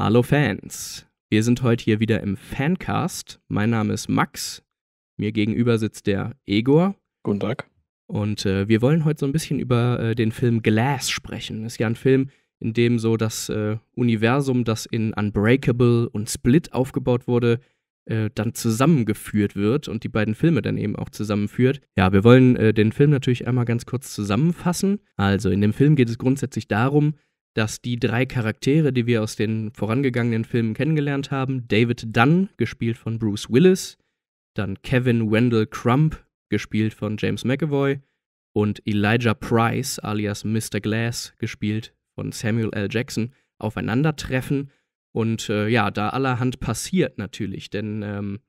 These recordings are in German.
Hallo Fans, wir sind heute hier wieder im Fancast. Mein Name ist Max, mir gegenüber sitzt der Egor. Guten Tag. Und äh, wir wollen heute so ein bisschen über äh, den Film Glass sprechen. Ist ja ein Film, in dem so das äh, Universum, das in Unbreakable und Split aufgebaut wurde, äh, dann zusammengeführt wird und die beiden Filme dann eben auch zusammenführt. Ja, wir wollen äh, den Film natürlich einmal ganz kurz zusammenfassen. Also in dem Film geht es grundsätzlich darum, dass die drei Charaktere, die wir aus den vorangegangenen Filmen kennengelernt haben, David Dunn, gespielt von Bruce Willis, dann Kevin Wendell Crump, gespielt von James McAvoy, und Elijah Price, alias Mr. Glass, gespielt von Samuel L. Jackson, aufeinandertreffen. Und äh, ja, da allerhand passiert natürlich, denn ähm,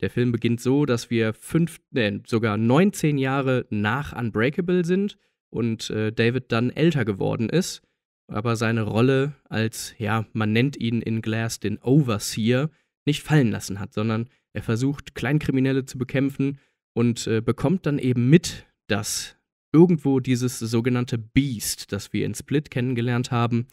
der Film beginnt so, dass wir fünf, nee, sogar 19 Jahre nach Unbreakable sind und äh, David dann älter geworden ist aber seine Rolle als, ja, man nennt ihn in Glass den Overseer, nicht fallen lassen hat, sondern er versucht, Kleinkriminelle zu bekämpfen und äh, bekommt dann eben mit, dass irgendwo dieses sogenannte Beast, das wir in Split kennengelernt haben,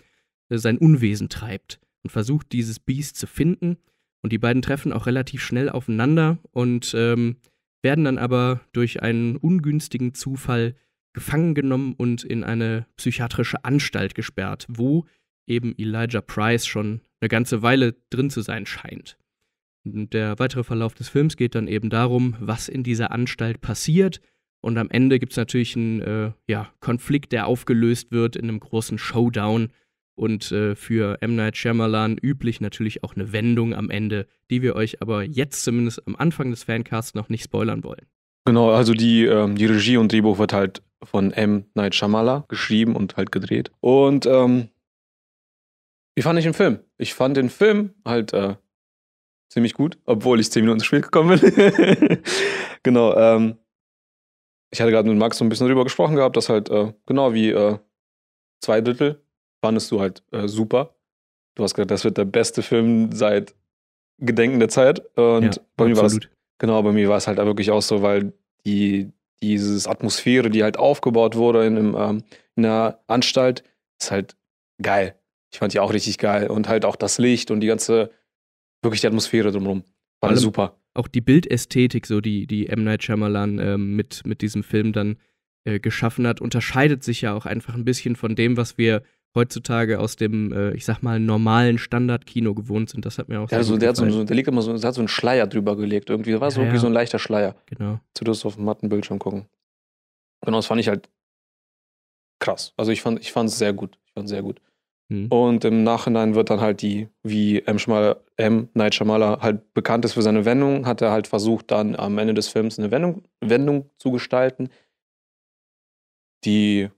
äh, sein Unwesen treibt und versucht, dieses Beast zu finden. Und die beiden treffen auch relativ schnell aufeinander und ähm, werden dann aber durch einen ungünstigen Zufall gefangen genommen und in eine psychiatrische Anstalt gesperrt, wo eben Elijah Price schon eine ganze Weile drin zu sein scheint. Und der weitere Verlauf des Films geht dann eben darum, was in dieser Anstalt passiert. Und am Ende gibt es natürlich einen äh, ja, Konflikt, der aufgelöst wird in einem großen Showdown. Und äh, für M. Night Shyamalan üblich natürlich auch eine Wendung am Ende, die wir euch aber jetzt zumindest am Anfang des Fancasts noch nicht spoilern wollen. Genau, also die, ähm, die Regie und Drehbuch wird halt von M. Night Shyamala geschrieben und halt gedreht. Und ähm, wie fand ich den Film? Ich fand den Film halt äh, ziemlich gut, obwohl ich zehn Minuten zu spät gekommen bin. genau. Ähm, ich hatte gerade mit Max so ein bisschen drüber gesprochen gehabt, dass halt äh, genau wie äh, zwei Drittel fandest du halt äh, super. Du hast gesagt, das wird der beste Film seit Gedenken der Zeit. Und ja, bei mir absolut. war das genau bei mir war es halt wirklich auch so, weil die dieses Atmosphäre, die halt aufgebaut wurde in, einem, ähm, in einer Anstalt, ist halt geil. Ich fand die auch richtig geil. Und halt auch das Licht und die ganze, wirklich die Atmosphäre drumherum. War Allem, super. Auch die Bildästhetik, so die, die M. Night Shyamalan äh, mit, mit diesem Film dann äh, geschaffen hat, unterscheidet sich ja auch einfach ein bisschen von dem, was wir heutzutage aus dem, äh, ich sag mal, normalen Standardkino gewohnt sind. Das hat mir auch ja, also der, hat so, der liegt immer so, der hat so einen Schleier drüber gelegt irgendwie. Da war ja, so irgendwie ja. so ein leichter Schleier. Genau. Zu das auf dem matten Bildschirm gucken. Genau, das fand ich halt krass. Also ich fand es ich sehr gut. Ich fand sehr gut. Hm. Und im Nachhinein wird dann halt die, wie M. Schmala, M. Night Shyamala halt bekannt ist für seine Wendung, hat er halt versucht, dann am Ende des Films eine Wendung, Wendung zu gestalten, die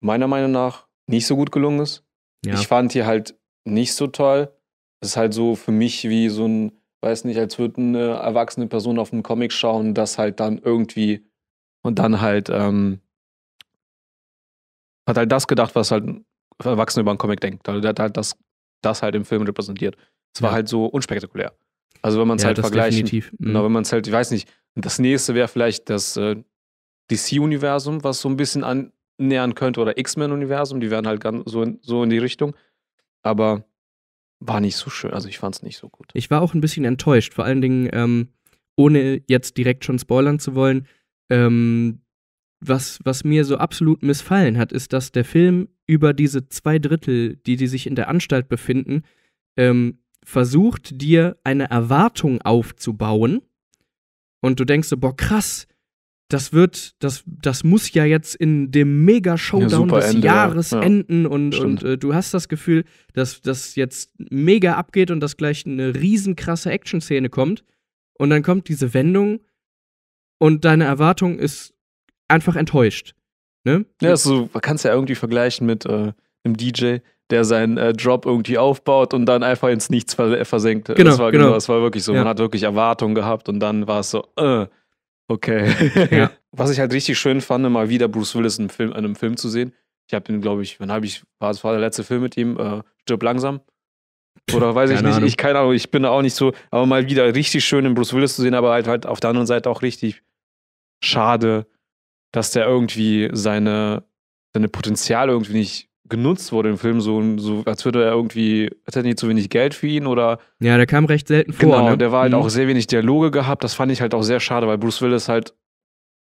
meiner Meinung nach nicht so gut gelungen ist. Ja. Ich fand die halt nicht so toll. Es ist halt so für mich wie so ein, weiß nicht, als würde eine erwachsene Person auf einen Comic schauen, das halt dann irgendwie und dann halt ähm, hat halt das gedacht, was halt ein Erwachsener über einen Comic denkt. Also der hat halt das, das halt im Film repräsentiert. Es war ja. halt so unspektakulär. Also wenn man es ja, halt vergleicht, definitiv. Mhm. Genau, wenn man es halt, ich weiß nicht, das nächste wäre vielleicht das äh, DC-Universum, was so ein bisschen an nähern könnte oder X-Men-Universum, die wären halt ganz so in, so in die Richtung. Aber war nicht so schön. Also ich fand es nicht so gut. Ich war auch ein bisschen enttäuscht, vor allen Dingen, ähm, ohne jetzt direkt schon spoilern zu wollen. Ähm, was, was mir so absolut missfallen hat, ist, dass der Film über diese zwei Drittel, die, die sich in der Anstalt befinden, ähm, versucht, dir eine Erwartung aufzubauen. Und du denkst so, boah, krass, das wird, das, das muss ja jetzt in dem Mega-Showdown ja, des Ende, Jahres ja. enden und, und äh, du hast das Gefühl, dass das jetzt mega abgeht und dass gleich eine riesenkrasse Action-Szene kommt. Und dann kommt diese Wendung und deine Erwartung ist einfach enttäuscht. Ne? Ja, also, man kann es ja irgendwie vergleichen mit äh, einem DJ, der seinen äh, Drop irgendwie aufbaut und dann einfach ins Nichts versenkt. Genau, das war, genau. das genau, war wirklich so. Man hat wirklich Erwartungen gehabt und dann war es so, äh, Okay. Ja. Was ich halt richtig schön fand, mal wieder Bruce Willis in einem Film, einem Film zu sehen. Ich habe ihn, glaube ich, wann habe ich, war das war der letzte Film mit ihm, äh, stirb langsam. Oder weiß ich nicht, Ahnung. ich keine Ahnung, ich bin da auch nicht so, aber mal wieder richtig schön in Bruce Willis zu sehen, aber halt, halt auf der anderen Seite auch richtig schade, dass der irgendwie seine, seine Potenziale irgendwie nicht genutzt wurde im Film, so, so als würde er irgendwie, als hätten die zu wenig Geld für ihn oder. Ja, der kam recht selten vor. Genau, ne? der war halt mhm. auch sehr wenig Dialoge gehabt. Das fand ich halt auch sehr schade, weil Bruce Willis halt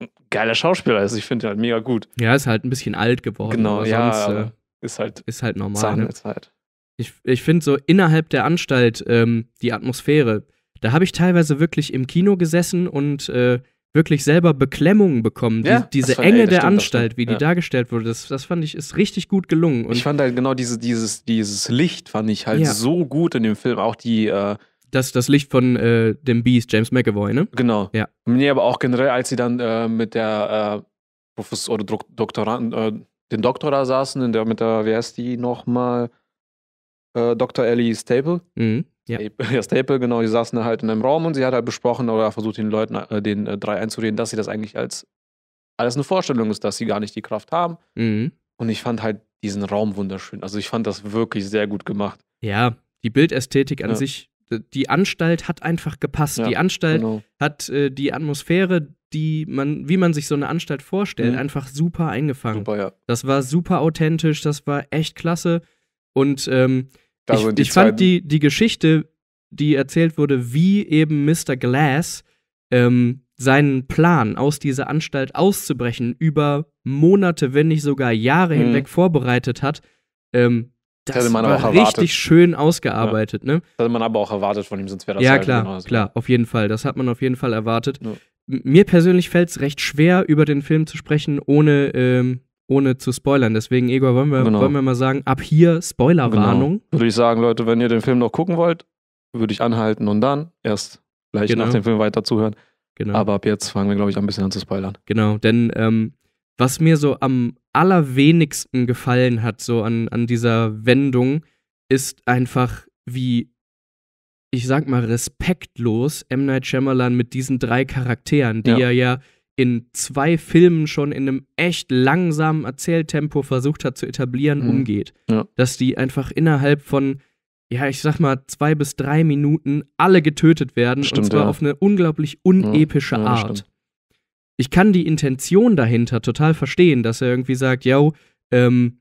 ein geiler Schauspieler ist. Ich finde ihn halt mega gut. Ja, ist halt ein bisschen alt geworden. Genau, ja. Sonst, äh, ist halt. Ist halt normal. Ne? Zeit. Ich, ich finde so innerhalb der Anstalt ähm, die Atmosphäre. Da habe ich teilweise wirklich im Kino gesessen und äh, wirklich selber Beklemmungen bekommen. Ja, die, diese Enge ey, der stimmt, Anstalt, wie die dargestellt wurde, das, das fand ich ist richtig gut gelungen. Und ich fand halt genau diese, dieses, dieses Licht fand ich halt ja. so gut in dem Film. Auch die äh, das, das Licht von äh, dem Beast, James McAvoy, ne? Genau. Ja. Nee, aber auch generell, als sie dann äh, mit der äh, Professor oder Doktorand, äh, den Doktor da saßen, in der, mit der, wer ist die nochmal? Äh, Dr. Ellie Staple. Mhm. Ja. Erst Apple, genau, die saßen halt in einem Raum und sie hat halt besprochen oder versucht den Leuten, äh, den äh, drei einzureden, dass sie das eigentlich als alles eine Vorstellung ist, dass sie gar nicht die Kraft haben. Mhm. Und ich fand halt diesen Raum wunderschön. Also ich fand das wirklich sehr gut gemacht. Ja, die Bildästhetik an ja. sich, die Anstalt hat einfach gepasst. Ja, die Anstalt genau. hat äh, die Atmosphäre, die man, wie man sich so eine Anstalt vorstellt, mhm. einfach super eingefangen. Super, ja. Das war super authentisch, das war echt klasse. Und ähm, da ich, ich fand die, die Geschichte, die erzählt wurde, wie eben Mr. Glass ähm, seinen Plan, aus dieser Anstalt auszubrechen, über Monate, wenn nicht sogar Jahre mhm. hinweg vorbereitet hat, ähm, das, hätte man war auch richtig schön ausgearbeitet. Ja. Ne? Das hätte man aber auch erwartet von ihm, sonst wäre das ja halt klar, genauso. klar, auf jeden Fall. Das hat man auf jeden Fall erwartet. Ja. Mir persönlich fällt es recht schwer, über den Film zu sprechen, ohne ähm, ohne zu spoilern. Deswegen, Igor, wollen wir, genau. wollen wir mal sagen, ab hier Spoilerwarnung. Genau. Würde ich sagen, Leute, wenn ihr den Film noch gucken wollt, würde ich anhalten und dann erst gleich genau. nach dem Film weiter zuhören. Genau. Aber ab jetzt fangen wir, glaube ich, ein bisschen an zu spoilern. Genau, denn ähm, was mir so am allerwenigsten gefallen hat, so an, an dieser Wendung, ist einfach, wie, ich sag mal, respektlos M. Night Shyamalan mit diesen drei Charakteren, die ja. er ja in zwei Filmen schon in einem echt langsamen Erzähltempo versucht hat zu etablieren, mhm. umgeht. Ja. Dass die einfach innerhalb von, ja, ich sag mal, zwei bis drei Minuten alle getötet werden. Stimmt, und zwar ja. auf eine unglaublich unepische ja, Art. Ich kann die Intention dahinter total verstehen, dass er irgendwie sagt, yo, ähm,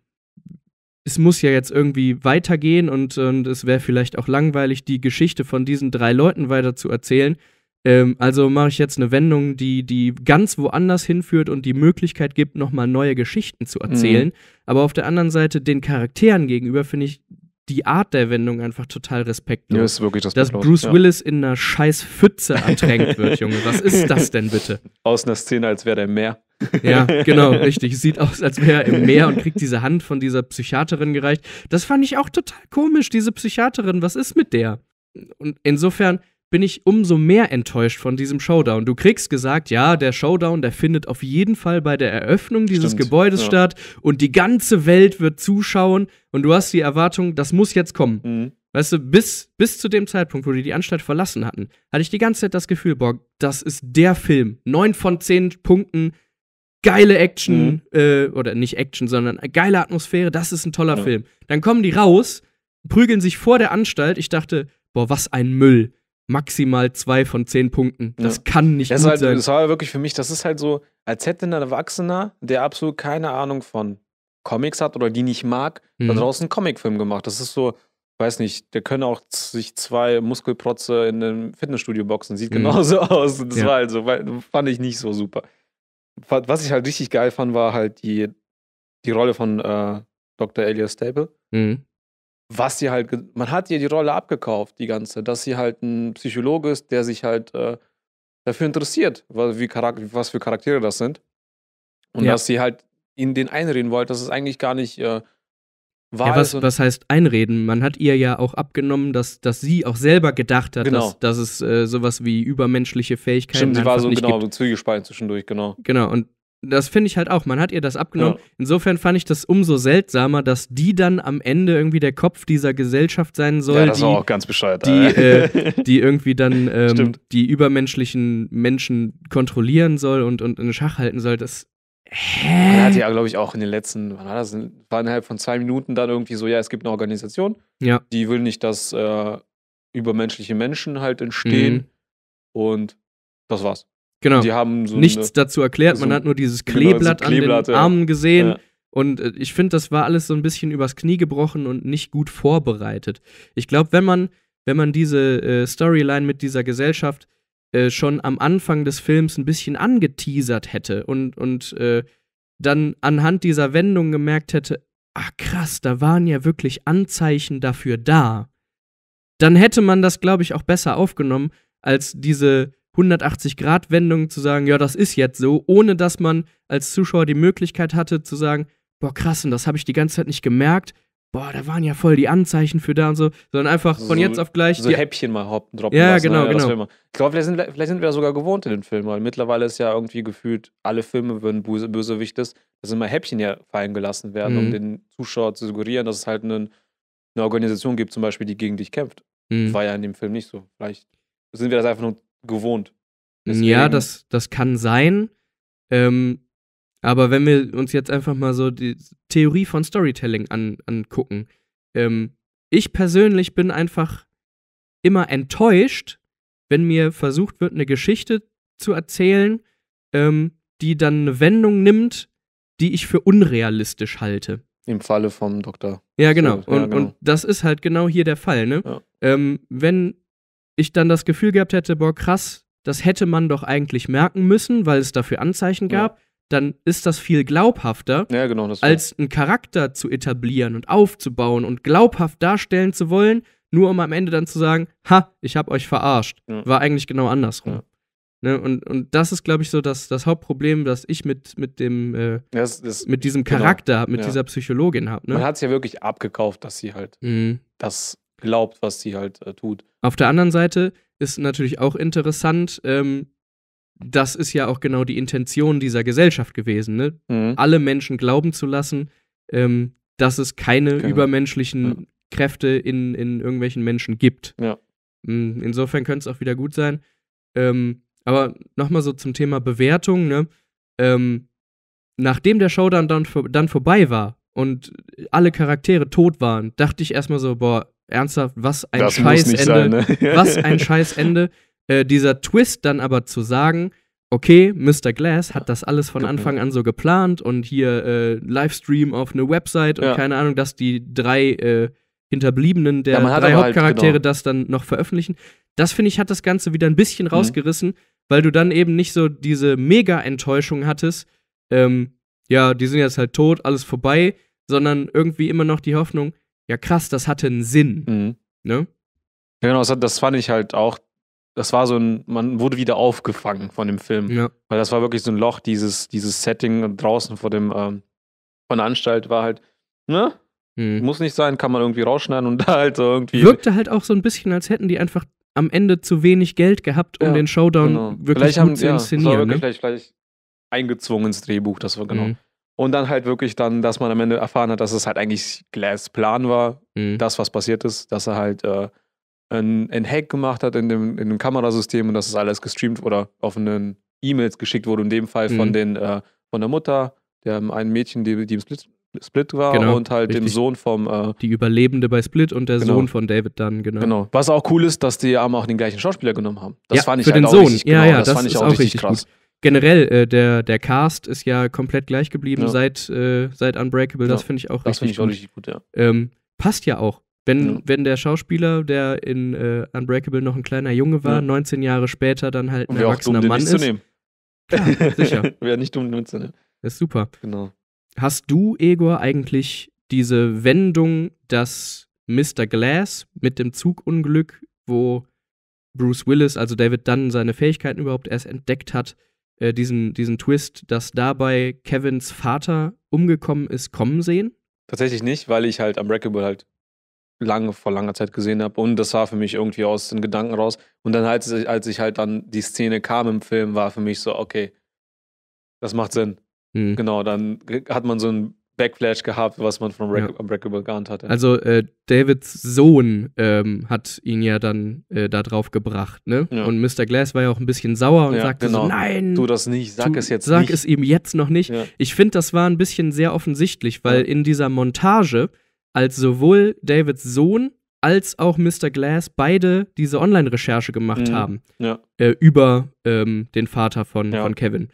es muss ja jetzt irgendwie weitergehen und, und es wäre vielleicht auch langweilig, die Geschichte von diesen drei Leuten weiter zu erzählen. Ähm, also mache ich jetzt eine Wendung, die, die ganz woanders hinführt und die Möglichkeit gibt, nochmal neue Geschichten zu erzählen. Mhm. Aber auf der anderen Seite den Charakteren gegenüber finde ich die Art der Wendung einfach total respektlos. Ja, ist wirklich das Dass Bruce ja. Willis in einer scheiß Pfütze ertränkt wird, Junge. Was ist das denn bitte? Aus einer Szene, als wäre der im Meer. ja, genau, richtig. Sieht aus, als wäre er im Meer und kriegt diese Hand von dieser Psychiaterin gereicht. Das fand ich auch total komisch, diese Psychiaterin. Was ist mit der? Und insofern, bin ich umso mehr enttäuscht von diesem Showdown. Du kriegst gesagt, ja, der Showdown, der findet auf jeden Fall bei der Eröffnung dieses Stimmt, Gebäudes ja. statt und die ganze Welt wird zuschauen und du hast die Erwartung, das muss jetzt kommen. Mhm. Weißt du, bis, bis zu dem Zeitpunkt, wo die die Anstalt verlassen hatten, hatte ich die ganze Zeit das Gefühl, boah, das ist der Film. Neun von zehn Punkten, geile Action, mhm. äh, oder nicht Action, sondern geile Atmosphäre, das ist ein toller ja. Film. Dann kommen die raus, prügeln sich vor der Anstalt. Ich dachte, boah, was ein Müll maximal zwei von zehn Punkten. Das ja. kann nicht das gut halt, sein. Das war wirklich für mich, das ist halt so, als hätte ein Erwachsener, der absolut keine Ahnung von Comics hat oder die nicht mag, mhm. da draußen einen Comicfilm gemacht. Das ist so, weiß nicht, der können auch sich zwei Muskelprotze in einem Fitnessstudio boxen. Sieht mhm. genauso aus. das ja. war halt so, fand ich nicht so super. Was ich halt richtig geil fand, war halt die, die Rolle von äh, Dr. Elias Staple. Mhm was sie halt, man hat ihr die Rolle abgekauft, die ganze, dass sie halt ein Psychologe ist, der sich halt äh, dafür interessiert, was, wie was für Charaktere das sind. Und ja. dass sie halt in den einreden wollte, dass es eigentlich gar nicht äh, wahr ja, was, ist. Was heißt einreden? Man hat ihr ja auch abgenommen, dass, dass sie auch selber gedacht hat, genau. dass, dass es äh, sowas wie übermenschliche Fähigkeiten Stimmt, sie war so nicht genau, gibt. zwiegespalten zwischendurch, genau. Genau, und das finde ich halt auch. Man hat ihr das abgenommen. Ja. Insofern fand ich das umso seltsamer, dass die dann am Ende irgendwie der Kopf dieser Gesellschaft sein soll. Ja, das die, auch ganz bescheuert. Die, äh, die irgendwie dann ähm, die übermenschlichen Menschen kontrollieren soll und, und in Schach halten soll. Das Hä? Man hat ja, glaube ich, auch in den letzten, wann war das, war innerhalb von zwei Minuten dann irgendwie so, ja, es gibt eine Organisation, ja. die will nicht, dass äh, übermenschliche Menschen halt entstehen mhm. und das war's. Genau. die haben so nichts eine, dazu erklärt, so man hat nur dieses Kleeblatt, genau, so Kleeblatt an den ja. Armen gesehen. Ja. Und äh, ich finde, das war alles so ein bisschen übers Knie gebrochen und nicht gut vorbereitet. Ich glaube, wenn man, wenn man diese äh, Storyline mit dieser Gesellschaft äh, schon am Anfang des Films ein bisschen angeteasert hätte und, und äh, dann anhand dieser Wendung gemerkt hätte, ach krass, da waren ja wirklich Anzeichen dafür da, dann hätte man das, glaube ich, auch besser aufgenommen als diese 180-Grad-Wendung zu sagen, ja, das ist jetzt so, ohne dass man als Zuschauer die Möglichkeit hatte zu sagen, boah, krass, und das habe ich die ganze Zeit nicht gemerkt, boah, da waren ja voll die Anzeichen für da und so, sondern einfach von so, jetzt auf gleich. So Häppchen mal hoppen, droppen. Ja, lassen, genau, ja, ne, genau. Ich glaube, vielleicht sind, vielleicht sind wir das sogar gewohnt in den Filmen, weil mittlerweile ist ja irgendwie gefühlt, alle Filme, wenn Böse, Bösewicht ist, dass immer Häppchen ja fallen gelassen werden, mhm. um den Zuschauer zu suggerieren, dass es halt einen, eine Organisation gibt, zum Beispiel, die gegen dich kämpft. Mhm. War ja in dem Film nicht so. Vielleicht sind wir das einfach nur gewohnt. Deswegen. Ja, das, das kann sein. Ähm, aber wenn wir uns jetzt einfach mal so die Theorie von Storytelling an, angucken, ähm, ich persönlich bin einfach immer enttäuscht, wenn mir versucht wird, eine Geschichte zu erzählen, ähm, die dann eine Wendung nimmt, die ich für unrealistisch halte. Im Falle vom Doktor. Ja, genau. So, ja, und, und genau. das ist halt genau hier der Fall, ne? Ja. Ähm, wenn ich dann das Gefühl gehabt hätte, boah, krass, das hätte man doch eigentlich merken müssen, weil es dafür Anzeichen gab, ja. dann ist das viel glaubhafter, ja, genau, das als einen Charakter zu etablieren und aufzubauen und glaubhaft darstellen zu wollen, nur um am Ende dann zu sagen, ha, ich hab euch verarscht. Ja. War eigentlich genau andersrum. Ne, und, und das ist, glaube ich, so das, das Hauptproblem, das ich mit, mit dem äh, das, das, mit diesem genau. Charakter, genau, mit dieser Psychologin habe. Ne? Man hat es ja wirklich abgekauft, dass sie halt mhm. das glaubt, was sie halt äh, tut. Auf der anderen Seite ist natürlich auch interessant, ähm, das ist ja auch genau die Intention dieser Gesellschaft gewesen, ne? Mhm. alle Menschen glauben zu lassen, ähm, dass es keine genau. übermenschlichen ja. Kräfte in, in irgendwelchen Menschen gibt. Ja. Mm, insofern könnte es auch wieder gut sein. Ähm, aber nochmal so zum Thema Bewertung, ne? ähm, nachdem der Showdown dann, dann vorbei war und alle Charaktere tot waren, dachte ich erstmal so, boah, ernsthaft, was ein das Scheißende. Sein, ne? was ein Scheißende. Äh, dieser Twist dann aber zu sagen, okay, Mr. Glass hat das alles von genau. Anfang an so geplant und hier äh, Livestream auf eine Website und ja. keine Ahnung, dass die drei äh, Hinterbliebenen der ja, drei halt, Hauptcharaktere halt, genau. das dann noch veröffentlichen. Das finde ich hat das Ganze wieder ein bisschen mhm. rausgerissen, mhm. weil du dann eben nicht so diese Mega-Enttäuschung hattest. Ähm, ja, die sind jetzt halt tot, alles vorbei, sondern irgendwie immer noch die Hoffnung, ja krass, das hatte einen Sinn. Mhm. Ne? Ja, genau, das, fand ich halt auch, das war so ein, man wurde wieder aufgefangen von dem Film. Ja. Weil das war wirklich so ein Loch, dieses, dieses Setting draußen vor dem, ähm, von der Anstalt war halt, ne? Mhm. Muss nicht sein, kann man irgendwie rausschneiden und da halt so irgendwie. Wirkte halt auch so ein bisschen, als hätten die einfach am Ende zu wenig Geld gehabt, um ja, den Showdown genau. wirklich vielleicht gut haben, zu inszenieren. Ja, das war wirklich ne? vielleicht, vielleicht eingezwungen ins Drehbuch, das war genau. Mhm. Und dann halt wirklich dann, dass man am Ende erfahren hat, dass es halt eigentlich Glass Plan war, mhm. das, was passiert ist, dass er halt äh, ein, Hack gemacht hat in dem, in dem Kamerasystem und dass es alles gestreamt oder auf einen E-Mails geschickt wurde, in dem Fall von mhm. den äh, von der Mutter, der einen Mädchen, die, die im Split, Split war genau, und halt richtig. dem Sohn vom äh, Die Überlebende bei Split und der genau. Sohn von David dann, genau. Genau. Was auch cool ist, dass die haben auch den gleichen Schauspieler genommen haben. Das ja, fand ich für halt den Sohn. Richtig, ja, genau. ja, das, das fand ich auch richtig, richtig krass. Gut generell, äh, der, der Cast ist ja komplett gleich geblieben ja. seit, äh, seit Unbreakable. Ja. Das finde ich auch das richtig, ich auch richtig gut. ja. ähm, passt ja auch. Wenn, ja. wenn der Schauspieler, der in äh, Unbreakable noch ein kleiner Junge war, 19 Jahre später dann halt ein erwachsener Mann ist. Zu nehmen. Klar, sicher. Wäre nicht dumm, den mitzunehmen. ist super. Genau. Hast du, Egor, eigentlich diese Wendung, dass Mr. Glass mit dem Zugunglück, wo Bruce Willis, also David Dunn, seine Fähigkeiten überhaupt erst entdeckt hat, äh, diesen, diesen Twist, dass dabei Kevins Vater umgekommen ist, kommen sehen? Tatsächlich nicht, weil ich halt am Wreckable halt lange, vor langer Zeit gesehen habe. Und das sah für mich irgendwie aus den Gedanken raus. Und dann halt, als ich halt dann die Szene kam im Film, war für mich so, okay, das macht Sinn. Mhm. Genau, dann hat man so ein Backflash gehabt, was man von Unbreakable, ja. geahnt hatte. Also äh, Davids Sohn ähm, hat ihn ja dann äh, da drauf gebracht, ne? Ja. Und Mr. Glass war ja auch ein bisschen sauer und ja, sagte genau. so, nein! Tu das nicht, sag tu, es jetzt sag nicht. Sag es ihm jetzt noch nicht. Ich finde, das war ein bisschen sehr offensichtlich, weil in dieser Montage, als sowohl Davids Sohn als auch Mr. Glass beide diese Online-Recherche gemacht mhm. haben äh, über ähm, den Vater von, von Kevin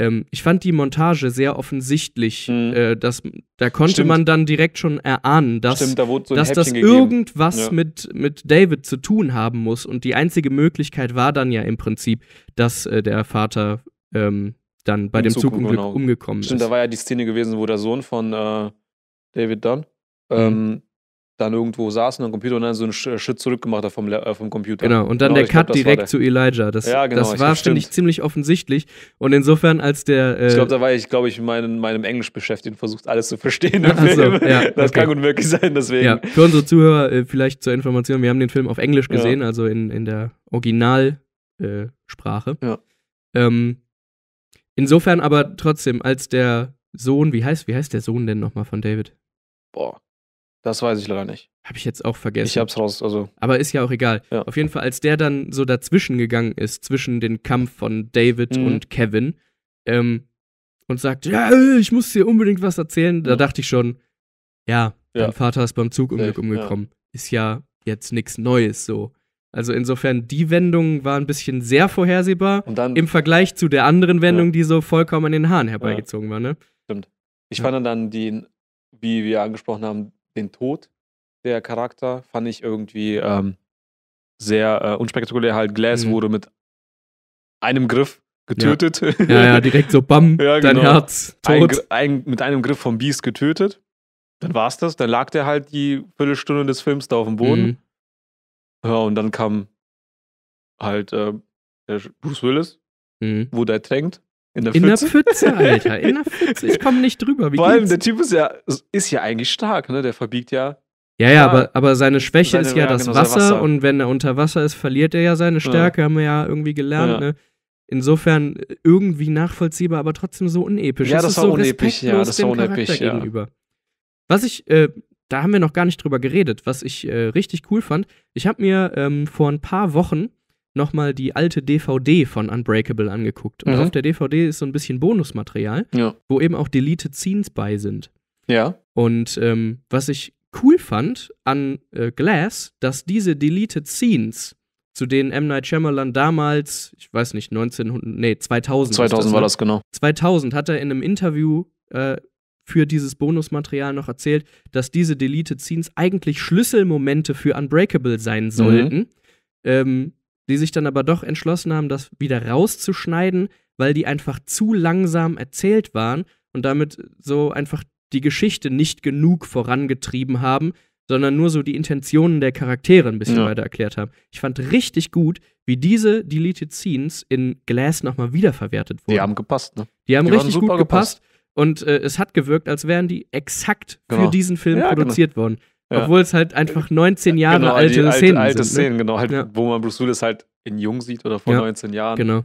ähm, ich fand die Montage sehr offensichtlich. Mhm. Äh, dass, da konnte Stimmt. man dann direkt schon erahnen, dass, Stimmt, da so dass das gegeben. irgendwas ja. mit, mit David zu tun haben muss. Und die einzige Möglichkeit war dann ja im Prinzip, dass äh, der Vater ähm, dann bei Im dem Zugunglück genau. umgekommen Stimmt, ist. Stimmt, da war ja die Szene gewesen, wo der Sohn von äh, David dann. Mhm. ähm, mhm dann irgendwo saßen am Computer und dann so einen Shit zurückgemacht hat vom, äh, vom Computer. Genau, und dann genau, der Cut glaub, direkt der. zu Elijah. Das, ja, genau, das war, finde ich, ziemlich offensichtlich. Und insofern, als der. Äh ich glaube, da war ich, glaube ich, meinen, meinem Englisch beschäftigt und versucht, alles zu verstehen. Im Film. So, ja, das okay. kann gut möglich sein, deswegen. Ja, für unsere Zuhörer äh, vielleicht zur Information: Wir haben den Film auf Englisch gesehen, ja. also in, in der Originalsprache. Äh, ja. Ähm, insofern aber trotzdem, als der Sohn, wie heißt, wie heißt der Sohn denn nochmal von David? Boah. Das weiß ich leider nicht. Habe ich jetzt auch vergessen. Ich hab's raus, also. Aber ist ja auch egal. Ja. Auf jeden Fall, als der dann so dazwischen gegangen ist, zwischen den Kampf von David mhm. und Kevin, ähm, und sagt, ja, ich muss dir unbedingt was erzählen, mhm. da dachte ich schon, ja, ja, dein Vater ist beim Zugunglück Safe, umgekommen. Ja. Ist ja jetzt nichts Neues so. Also insofern, die Wendung war ein bisschen sehr vorhersehbar dann, im Vergleich zu der anderen Wendung, die so vollkommen an den Haaren herbeigezogen war, ne? Stimmt. Ich fand dann die, wie wir angesprochen haben, den Tod der Charakter fand ich irgendwie ähm, sehr äh, unspektakulär. Halt, Glass mhm. wurde mit einem Griff getötet. Ja, ja, ja direkt so bam, ja, dein genau. Herz tot. Ein, ein, mit einem Griff vom Beast getötet. Dann war's das. Dann lag der halt die Viertelstunde des Films da auf dem Boden. Mhm. Ja, und dann kam halt äh, Bruce Willis, mhm. der ertränkt. In der, in der Pfütze, Alter. In der Pfütze. Ich komme nicht drüber. Wie Vor allem, geht's? der Typ ist ja, ist ja eigentlich stark, ne? Der verbiegt ja. Ja, ja, aber, aber seine Schwäche seine, ist ja, ja das genau, Wasser, Wasser, und wenn er unter Wasser ist, verliert er ja seine Stärke, ja. haben wir ja irgendwie gelernt, ne? Insofern äh, irgendwie nachvollziehbar, aber trotzdem so unepisch. Ja, das, das war so unepisch, ja, das war unepisch, ja. Gegenüber. Was ich, äh, da haben wir noch gar nicht drüber geredet, was ich äh, richtig cool fand. Ich habe mir ähm, vor ein paar Wochen nochmal die alte DVD von Unbreakable angeguckt. Und mhm. auf der DVD ist so ein bisschen Bonusmaterial, ja. wo eben auch Deleted Scenes bei sind. Ja. Und ähm, was ich cool fand an äh, Glass, dass diese Deleted Scenes, zu denen M. Night Shyamalan damals, ich weiß nicht, 1900, nee, 2000. 2000 das war ne? das, genau. 2000 hat er in einem Interview äh, für dieses Bonusmaterial noch erzählt, dass diese Deleted Scenes eigentlich Schlüsselmomente für Unbreakable sein mhm. sollten. Mhm. Ähm, die sich dann aber doch entschlossen haben, das wieder rauszuschneiden, weil die einfach zu langsam erzählt waren und damit so einfach die Geschichte nicht genug vorangetrieben haben, sondern nur so die Intentionen der Charaktere ein bisschen ja. weiter erklärt haben. Ich fand richtig gut, wie diese Deleted Scenes in Glass nochmal wiederverwertet wurden. Die haben gepasst, ne? Die haben die richtig gut gepasst. gepasst. Und äh, es hat gewirkt, als wären die exakt genau. für diesen Film ja, genau. produziert genau. worden. Obwohl es halt einfach 19 genau, Jahre genau, alte alt, Szenen alte sind. Alte ne? Szenen, ne? genau. Halt, ja. Wo man Bruce Willis halt in jung sieht oder vor ja. 19 Jahren. Genau.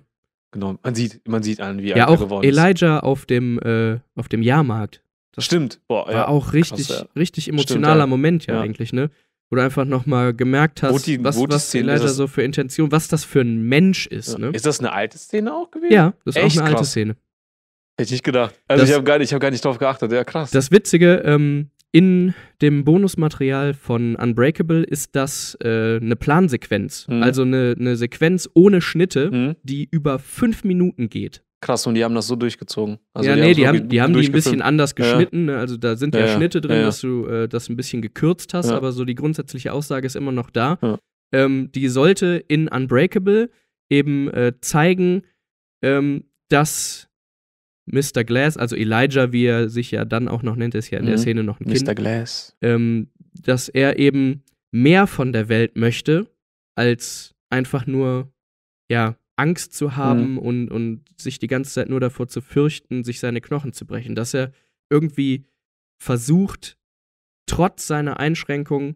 Genau, man sieht, man sieht an, wie er auch geworden Elijah ist. Ja, auch Elijah auf dem Jahrmarkt. Das Stimmt. Boah, war ja. auch richtig, Krass, richtig emotionaler Stimmt, Moment ja, eigentlich, ne? Wo du einfach nochmal gemerkt hast, wo die, was, wo was Elijah das, so für Intention, was das für ein Mensch ist, ne? Ist das eine alte Szene auch gewesen? Ja, das ist Echt auch eine alte krass. Szene. Hätte ich nicht gedacht. Also das, ich habe gar, nicht, hab gar nicht drauf geachtet. Ja, krass. Das Witzige, ähm, in dem Bonusmaterial von Unbreakable ist das äh, eine Plansequenz, mhm. also eine, eine, Sequenz ohne Schnitte, mhm. die über fünf Minuten geht. Krass, und die haben das so durchgezogen. Also ja, die nee, haben die, haben, die haben die ein bisschen anders geschnitten. Ja. Ne? Also da sind ja, ja Schnitte drin, ja, dass du äh, das ein bisschen gekürzt hast, aber so die grundsätzliche Aussage ist immer noch da. Ähm, die sollte in Unbreakable eben äh, zeigen, ähm, dass Mr. Glass, also Elijah, wie er sich ja dann auch noch nennt, ist ja in mhm. der Szene noch ein Mr. Kind. Mr. Glass. Ähm, dass er eben mehr von der Welt möchte, als einfach nur, ja, Angst zu haben mhm. und, und sich die ganze Zeit nur davor zu fürchten, sich seine Knochen zu brechen. Dass er irgendwie versucht, trotz seiner Einschränkungen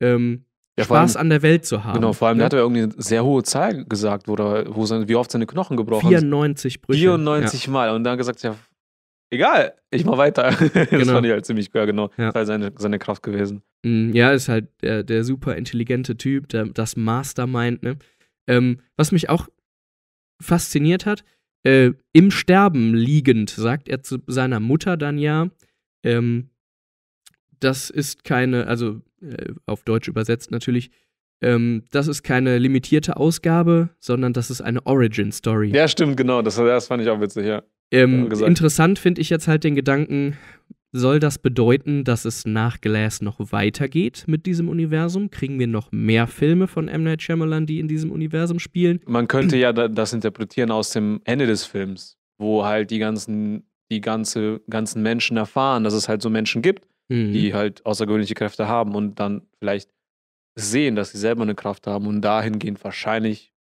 ähm, ja, Spaß allem, an der Welt zu haben. Genau, vor allem, ne? der hat ja irgendwie eine sehr hohe Zahl gesagt, wo, da, wo sein, wie oft seine Knochen gebrochen 94 sind. Brüche. 94 ja. Mal. Und dann gesagt, ja, egal, ich mach weiter. das genau. fand ich halt ziemlich geil, genau. Ja. Das war seine, seine Kraft gewesen. Mm, ja, ist halt der, der super intelligente Typ, der, das Mastermind, ne? Ähm, was mich auch fasziniert hat, äh, im Sterben liegend, sagt er zu seiner Mutter dann ja, ähm, das ist keine, also äh, auf Deutsch übersetzt natürlich, ähm, das ist keine limitierte Ausgabe, sondern das ist eine Origin Story. Ja, stimmt, genau. Das, das fand ich auch witzig, ja. Ähm, interessant finde ich jetzt halt den Gedanken, soll das bedeuten, dass es nach Glass noch weitergeht mit diesem Universum? Kriegen wir noch mehr Filme von M. Night Shyamalan, die in diesem Universum spielen? Man könnte ja das interpretieren aus dem Ende des Films, wo halt die ganzen, die ganze, ganzen Menschen erfahren, dass es halt so Menschen gibt mhm. die halt außergewöhnliche Kräfte haben und dann vielleicht sehen, dass sie selber eine Kraft haben und dahingehend wahrscheinlich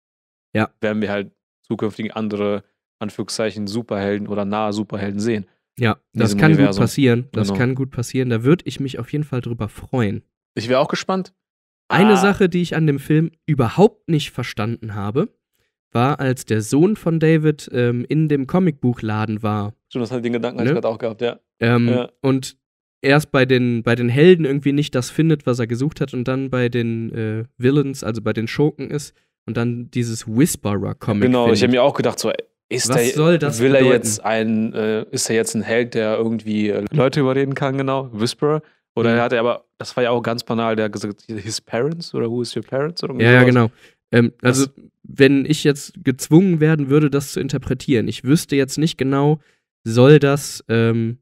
ja. werden wir halt zukünftig andere, Anführungszeichen, Superhelden oder nahe Superhelden sehen. Ja, das kann Universum. gut passieren. Das genau. kann gut passieren. Da würde ich mich auf jeden Fall drüber freuen. Ich wäre auch gespannt. Eine ah. Sache, die ich an dem Film überhaupt nicht verstanden habe, war, als der Sohn von David ähm, in dem Comicbuchladen war. Schon, das hat den Gedanken ne? gerade auch gehabt, ja. Ähm, ja. Und erst bei den, bei den Helden irgendwie nicht das findet, was er gesucht hat, und dann bei den äh, Villains, also bei den Schurken ist, und dann dieses Whisperer-Comic. Genau, findet. ich habe mir auch gedacht, so, ist was der, soll das will er jetzt ein, äh, ist er jetzt ein Held, der irgendwie äh, Leute überreden kann, genau, Whisperer? Oder mhm. hat er aber, das war ja auch ganz banal, der hat gesagt, his parents oder who is your parents? Oder ja, ja, genau. Ähm, also, wenn ich jetzt gezwungen werden würde, das zu interpretieren, ich wüsste jetzt nicht genau, soll das ähm,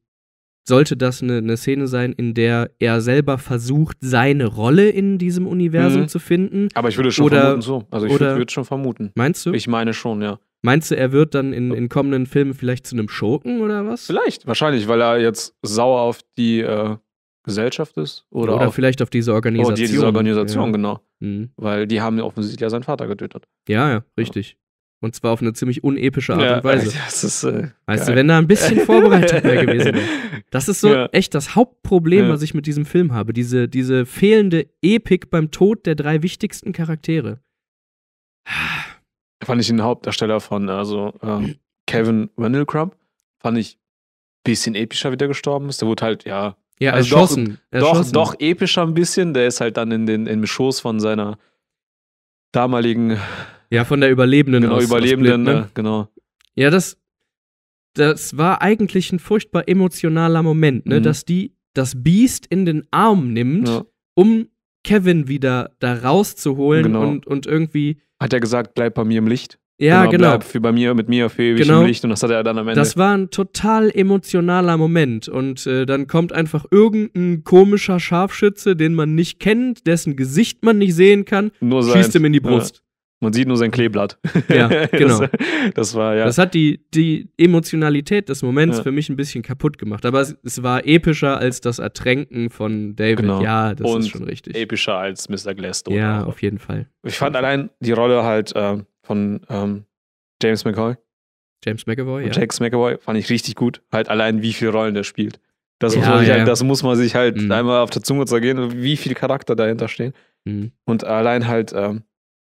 sollte das eine, eine, Szene sein, in der er selber versucht, seine Rolle in diesem Universum mhm. zu finden. Aber ich würde schon oder, vermuten, so. Also ich würde würd schon vermuten. Meinst du? Ich meine schon, ja. Meinst du, er wird dann in, in kommenden Filmen vielleicht zu einem Schurken oder was? Vielleicht, wahrscheinlich, weil er jetzt sauer auf die äh, Gesellschaft ist. Oder, oder auf, vielleicht auf diese oh, Organisation. Oh, diese Organisation, ja. genau. Mhm. Weil die haben offensichtlich ja seinen Vater getötet. Ja, ja, also richtig. Ja. Und zwar auf eine ziemlich unepische Art ja, und Weise. Ist, äh, weißt geil. du, wenn da ein bisschen vorbereitet wäre gewesen wäre. Das ist so ja. echt das Hauptproblem, ja. was ich mit diesem Film habe. Diese, diese fehlende Epik beim Tod der drei wichtigsten Charaktere. Fand ich den Hauptdarsteller von, also äh, Kevin Wendelkrump, fand ich ein bisschen epischer, wie der gestorben ist. Der wurde halt, ja. Ja, also erschossen. Doch, erschossen. Doch, doch epischer ein bisschen. Der ist halt dann in den, im Schoß von seiner damaligen ja, von der Überlebenden. Genau, aus, Überlebenden, aus Blade, ne? Äh, genau. Ja, das, das war eigentlich ein furchtbar emotionaler Moment, ne? Mhm. dass die das Biest in den Arm nimmt, ja. um Kevin wieder da rauszuholen genau. und, und irgendwie. Hat er gesagt, bleib bei mir im Licht? Ja, genau. genau. Bleib bei mir, mit mir für ewig genau. im Licht und das hat er dann am Ende. Das war ein total emotionaler Moment und äh, dann kommt einfach irgendein komischer Scharfschütze, den man nicht kennt, dessen Gesicht man nicht sehen kann, Nur schießt ihm in die Brust. Man sieht nur sein Kleeblatt. Ja, genau. Das, das, war, ja. Das hat die, die Emotionalität des Moments ja. für mich ein bisschen kaputt gemacht. Aber es, es, war epischer als das Ertränken von David. Genau. Ja, das Und ist schon richtig. Epischer als Mr. Glaston. Ja, auch. auf jeden Fall. Ich fand allein die Rolle halt ähm, von ähm, James McCoy. James McAvoy, ja. James McAvoy fand ich richtig gut. Halt allein, wie viele Rollen der spielt. Das, ja, muss, man sich ja. halt, das muss man sich halt mhm. einmal auf der Zunge zergehen, wie viel Charakter dahinter stehen. Mhm. Und allein halt ähm,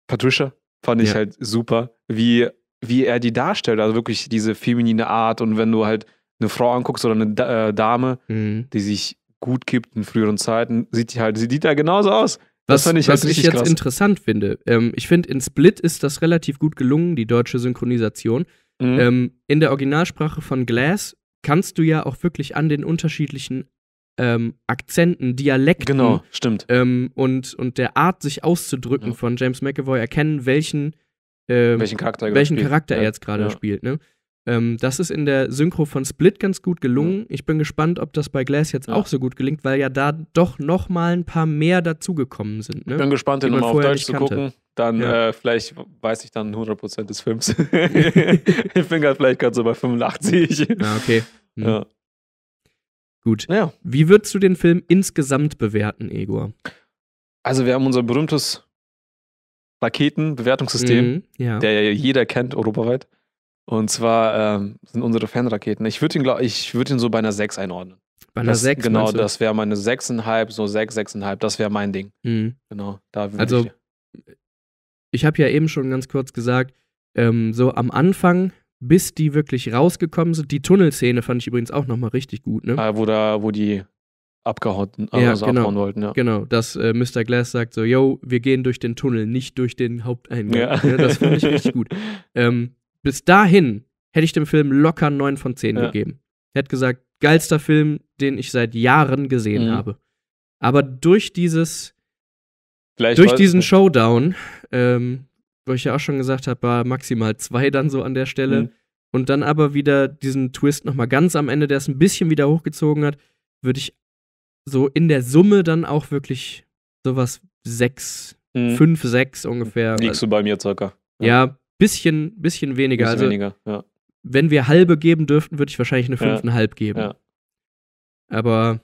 Patricia Fand ich ja. halt super, wie, wie er die darstellt. Also wirklich diese feminine Art. Und wenn du halt eine Frau anguckst oder eine äh, Dame, mhm. die sich gut gibt in früheren Zeiten, sieht die halt, sieht da genauso aus. Das, das fand ich halt was ich jetzt krass. interessant finde. Ähm, ich finde, in Split ist das relativ gut gelungen, die deutsche Synchronisation. Mhm. Ähm, in der Originalsprache von Glass kannst du ja auch wirklich an den unterschiedlichen ähm, Akzenten, Dialekten genau, stimmt. Ähm, und, und der Art, sich auszudrücken ja. von James McAvoy erkennen, welchen, ähm, welchen Charakter, welchen Charakter er jetzt gerade ja. spielt. Ne? Ähm, das ist in der Synchro von Split ganz gut gelungen. Ja. Ich bin gespannt, ob das bei Glass jetzt auch so gut gelingt, weil ja da doch noch mal ein paar mehr dazugekommen sind. Ne? Ich bin gespannt, den nochmal auf Deutsch zu gucken. Dann äh, vielleicht weiß ich dann 100% des Films. ich bin gerade vielleicht gerade so bei 85. Ah, okay. Hm. Ja. Gut. Ja. Wie würdest du den Film insgesamt bewerten, Egor? Also, wir haben unser berühmtes Raketenbewertungssystem, mhm, ja. der ja jeder kennt europaweit. Und zwar ähm, sind unsere Fanraketen. Ich würde ihn, glaube ihn so bei einer 6 einordnen. Bei einer das, 6? Genau, das wäre meine 6,5, so 6, 6,5, das wäre mein Ding. Mhm. Genau, da Also, ich, ich habe ja eben schon ganz kurz gesagt, ähm, so am Anfang bis die wirklich rausgekommen sind. Die Tunnelszene fand ich übrigens auch nochmal richtig gut, ne? Ah, wo da, wo die abgehauen, also ja, genau, wollten, ja. Genau, dass äh, Mr. Glass sagt so, yo, wir gehen durch den Tunnel, nicht durch den Haupteingang. Ja. ja ne? das fand ich richtig gut. Ähm, bis dahin hätte ich dem Film locker 9 von 10 ja. gegeben. Hätte gesagt, geilster Film, den ich seit Jahren gesehen mhm. habe. Aber durch dieses, Vielleicht durch diesen Showdown ähm, wo ich ja auch schon gesagt habe, war maximal zwei dann so an der Stelle. Mhm. Und dann aber wieder diesen Twist nochmal ganz am Ende, der es ein bisschen wieder hochgezogen hat, würde ich so in der Summe dann auch wirklich sowas sechs, mhm. fünf, sechs ungefähr. Liegst du bei mir circa. Ja, ja bisschen, bisschen weniger. Bisschen also, weniger, ja. Wenn wir halbe geben dürften, würde ich wahrscheinlich eine fünfeinhalb ja. geben. Ja. Aber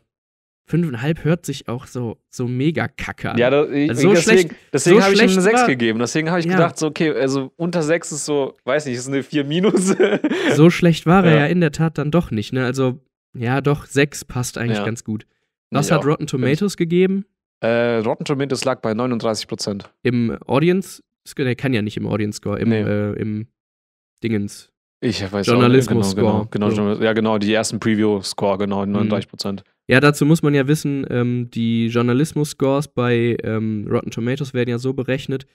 5,5 hört sich auch so, so mega kacke an. Ja, da, ich, also so deswegen, schlecht, deswegen so habe ich ihm eine 6 war, gegeben. Deswegen habe ich ja. gedacht, so, okay, also unter 6 ist so, weiß nicht, ist eine 4 minus. so schlecht war er ja in der Tat dann doch nicht, ne? Also, ja, doch, 6 passt eigentlich ja. ganz gut. Was ich hat auch. Rotten Tomatoes ich. gegeben? Äh, Rotten Tomatoes lag bei 39 Im Audience, der kann ja nicht im Audience Score, im, nee. äh, im Dingens. Ich weiß Journalismus genau, genau, genau, so. Ja, genau, die ersten Preview-Score, genau, 39 mhm. Prozent. Ja, dazu muss man ja wissen, ähm, die Journalismus-Scores bei ähm, Rotten Tomatoes werden ja so berechnet,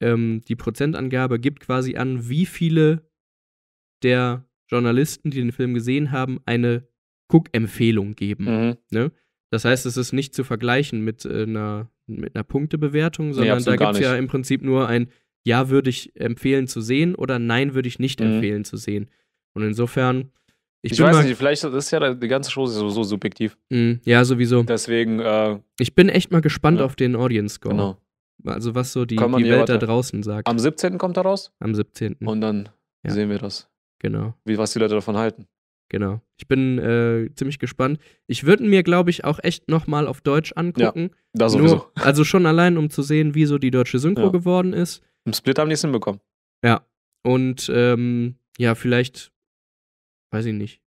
ähm, die Prozentangabe gibt quasi an, wie viele der Journalisten, die den Film gesehen haben, eine Guck-Empfehlung geben. Mhm. Ne? Das heißt, es ist nicht zu vergleichen mit äh, einer, mit einer Punktebewertung, sondern nee, da gibt es ja im Prinzip nur ein, ja, würde ich empfehlen zu sehen oder nein, würde ich nicht mhm. empfehlen zu sehen. Und insofern. Ich, ich weiß nicht, vielleicht ist ja die ganze Show sowieso subjektiv. Mm, ja, sowieso. Deswegen. Äh, ich bin echt mal gespannt ja. auf den Audience Score. Genau. Also, was so die, die Welt warte. da draußen sagt. Am 17. kommt er raus? Am 17. Und dann ja. sehen wir das. Genau. Wie, was die Leute davon halten. Genau. Ich bin äh, ziemlich gespannt. Ich würde mir, glaube ich, auch echt nochmal auf Deutsch angucken. Ja, da sowieso. Nur, also schon allein, um zu sehen, wie so die deutsche Synchro ja. geworden ist. Im Split haben die es hinbekommen. Ja. Und ähm, ja, vielleicht, weiß ich nicht.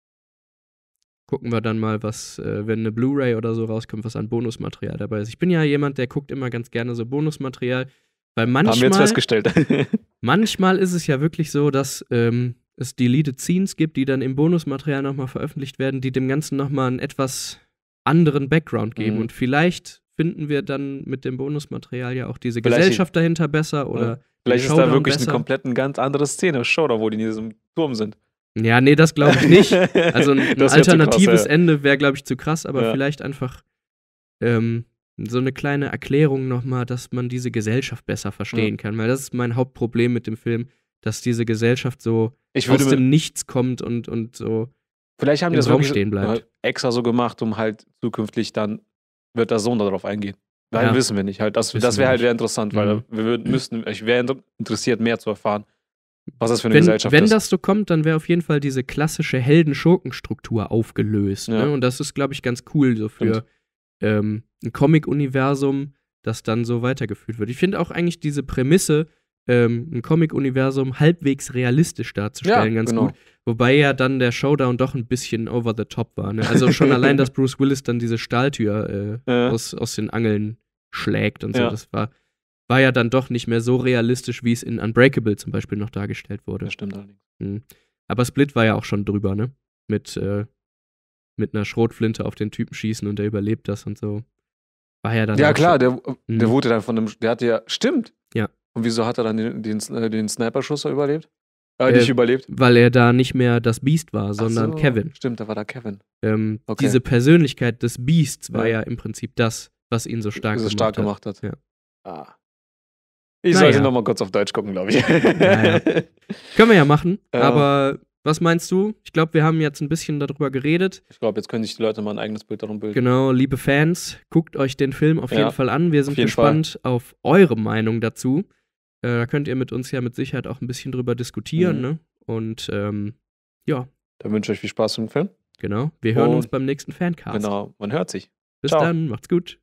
Gucken wir dann mal, was, äh, wenn eine Blu-ray oder so rauskommt, was an Bonusmaterial dabei ist. Ich bin ja jemand, der guckt immer ganz gerne so Bonusmaterial, weil manchmal. Haben wir jetzt festgestellt. manchmal ist es ja wirklich so, dass ähm, es Deleted Scenes gibt, die dann im Bonusmaterial nochmal veröffentlicht werden, die dem Ganzen nochmal einen etwas anderen Background geben. Mhm. Und vielleicht finden wir dann mit dem Bonusmaterial ja auch diese vielleicht Gesellschaft dahinter besser oder. Ja. Vielleicht ist da wirklich besser. eine komplett eine ganz andere Szene, Showdown, wo die in diesem Turm sind. Ja, nee, das glaube ich nicht. Also ein, ein alternatives krass, ja. Ende wäre, glaube ich, zu krass, aber ja. vielleicht einfach ähm, so eine kleine Erklärung nochmal, dass man diese Gesellschaft besser verstehen kann, weil das ist mein Hauptproblem mit dem Film, dass diese Gesellschaft so aus dem Nichts kommt und, und so. Vielleicht haben die das Raum wirklich extra so gemacht, um halt zukünftig dann wird der Sohn darauf eingehen? Nein, ja. wissen wir nicht. Halt, das, das wäre halt sehr interessant, mhm. weil wir würden, müssten, ich wäre interessiert, mehr zu erfahren, was das für eine wenn, Gesellschaft wenn ist. Wenn das so kommt, dann wäre auf jeden Fall diese klassische Helden-Schurken-Struktur aufgelöst. Ja. Ne? Und das ist, glaube ich, ganz cool so für ähm, ein Comic-Universum, das dann so weitergeführt wird. Ich finde auch eigentlich diese Prämisse, ähm, ein Comic-Universum halbwegs realistisch darzustellen, ja, ganz genau. gut. Wobei ja dann der Showdown doch ein bisschen over the top war. Ne? Also schon allein, dass Bruce Willis dann diese Stahltür äh, ja. aus, aus den Angeln schlägt und so, ja. das war, war ja dann doch nicht mehr so realistisch, wie es in Unbreakable zum Beispiel noch dargestellt wurde. Das stimmt allerdings. Mhm. Aber Split war ja auch schon drüber, ne? Mit, äh, mit einer Schrotflinte auf den Typen schießen und der überlebt das und so. War ja dann. Ja, klar, schon, der, hm. der wurde dann von einem. Der hatte ja. Stimmt! Und wieso hat er dann den, den, äh, den Sniper-Schuss überlebt? Äh, äh nicht äh, überlebt? Weil er da nicht mehr das Beast war, sondern so, Kevin. Stimmt, da war da Kevin. Ähm, okay. Diese Persönlichkeit des Beasts war ja. ja im Prinzip das, was ihn so stark, so stark hat. gemacht hat. Ja. Ah. Ich naja. sollte nochmal kurz auf Deutsch gucken, glaube ich. Naja. Können wir ja machen, ja. aber was meinst du? Ich glaube, wir haben jetzt ein bisschen darüber geredet. Ich glaube, jetzt können sich die Leute mal ein eigenes Bild darum bilden. Genau, liebe Fans, guckt euch den Film auf ja. jeden Fall an. Wir sind gespannt Fall. auf eure Meinung dazu. Äh, da könnt ihr mit uns ja mit Sicherheit auch ein bisschen drüber diskutieren. Mhm. Ne? Und ähm, ja. Dann wünsche ich euch viel Spaß im Film. Genau. Wir hören und uns beim nächsten Fancast. Genau. Man hört sich. Bis Ciao. dann. Macht's gut.